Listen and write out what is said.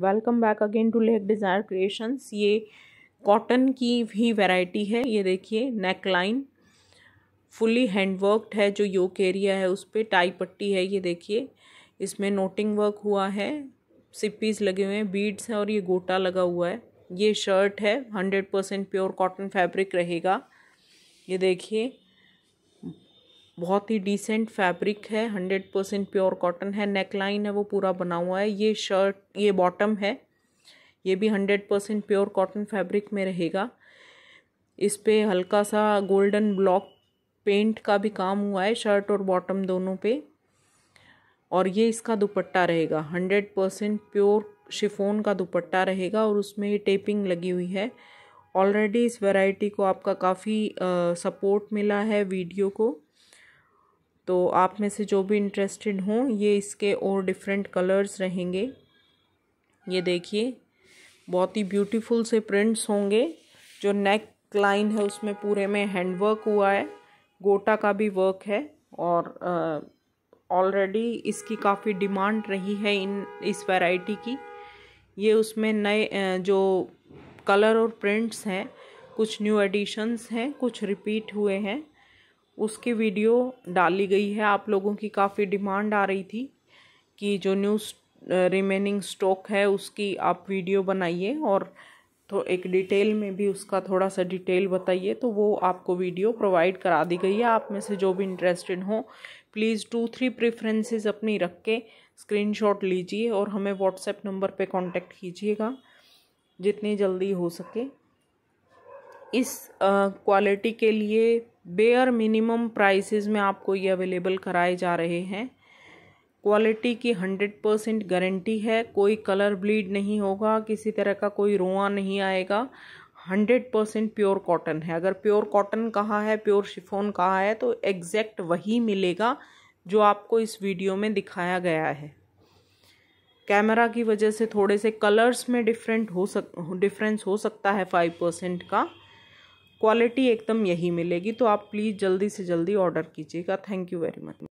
welcome back again to Lake Desire Creations ये cotton की भी वैरायटी है ये देखिए नेक लाइन फुली हैंडवर्कड है जो योक एरिया है उस पर टाई पट्टी है ये देखिए इसमें नोटिंग वर्क हुआ है सिपीज़ लगे हुए हैं बीड्स हैं और ये गोटा लगा हुआ है ये शर्ट है hundred percent pure cotton fabric रहेगा ये देखिए बहुत ही डिसेंट फैब्रिक है हंड्रेड परसेंट प्योर कॉटन है नेक लाइन है वो पूरा बना हुआ है ये शर्ट ये बॉटम है ये भी hundred percent pure cotton fabric में रहेगा इस पर हल्का सा गोल्डन ब्लॉक पेंट का भी काम हुआ है शर्ट और बॉटम दोनों पे और ये इसका दुपट्टा रहेगा हंड्रेड परसेंट प्योर शिफोन का दुपट्टा रहेगा और उसमें टेपिंग लगी हुई है ऑलरेडी इस वैरायटी को आपका काफ़ी सपोर्ट मिला है वीडियो को तो आप में से जो भी इंटरेस्टेड हों ये इसके और डिफरेंट कलर्स रहेंगे ये देखिए बहुत ही ब्यूटीफुल से प्रिंट्स होंगे जो नेक लाइन है उसमें पूरे में हैंडवर्क हुआ है गोटा का भी वर्क है और ऑलरेडी इसकी काफ़ी डिमांड रही है इन इस वैरायटी की ये उसमें नए जो कलर और प्रिंट्स हैं कुछ न्यू एडिशंस हैं कुछ रिपीट हुए हैं उसकी वीडियो डाली गई है आप लोगों की काफ़ी डिमांड आ रही थी कि जो न्यू रिमेनिंग स्टॉक है उसकी आप वीडियो बनाइए और तो एक डिटेल में भी उसका थोड़ा सा डिटेल बताइए तो वो आपको वीडियो प्रोवाइड करा दी गई है आप में से जो भी इंटरेस्टेड हो प्लीज़ टू थ्री प्रेफरेंसेस अपनी रख के स्क्रीनशॉट लीजिए और हमें व्हाट्सएप नंबर पे कांटेक्ट कीजिएगा जितनी जल्दी हो सके इस क्वालिटी के लिए बेयर मिनिमम प्राइसेस में आपको ये अवेलेबल कराए जा रहे हैं क्वालिटी की हंड्रेड परसेंट गारंटी है कोई कलर ब्लीड नहीं होगा किसी तरह का कोई रोआ नहीं आएगा हंड्रेड परसेंट प्योर कॉटन है अगर प्योर कॉटन कहा है प्योर शिफोन कहा है तो एग्जैक्ट वही मिलेगा जो आपको इस वीडियो में दिखाया गया है कैमरा की वजह से थोड़े से कलर्स में डिफरेंट हो सक डिफरेंस हो सकता है फाइव परसेंट का क्वालिटी एकदम यही मिलेगी तो आप प्लीज़ जल्दी से जल्दी ऑर्डर कीजिएगा थैंक यू वेरी मच